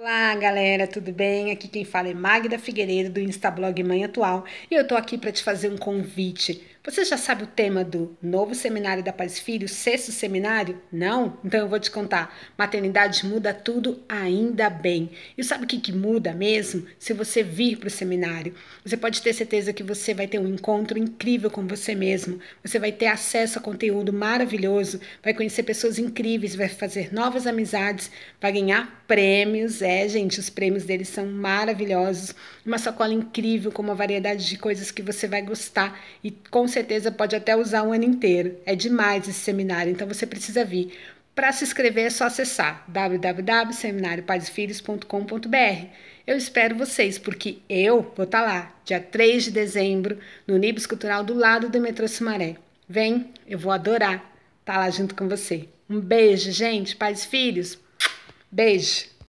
Olá galera, tudo bem? Aqui quem fala é Magda Figueiredo do Instablog Mãe Atual e eu tô aqui para te fazer um convite. Você já sabe o tema do novo seminário da Paz Filho, sexto seminário? Não? Então eu vou te contar. Maternidade muda tudo ainda bem. E sabe o que, que muda mesmo? Se você vir para o seminário, você pode ter certeza que você vai ter um encontro incrível com você mesmo. Você vai ter acesso a conteúdo maravilhoso, vai conhecer pessoas incríveis, vai fazer novas amizades, vai ganhar prêmios. É Café, gente, os prêmios deles são maravilhosos. Uma sacola incrível com uma variedade de coisas que você vai gostar e com certeza pode até usar um ano inteiro. É demais esse seminário, então você precisa vir. Para se inscrever é só acessar www.seminariopaisfilhos.com.br. Eu espero vocês, porque eu vou estar tá lá, dia 3 de dezembro, no Nibs Cultural do lado do metrô Sumaré. Vem, eu vou adorar estar tá lá junto com você. Um beijo, gente, pais e filhos. Beijo.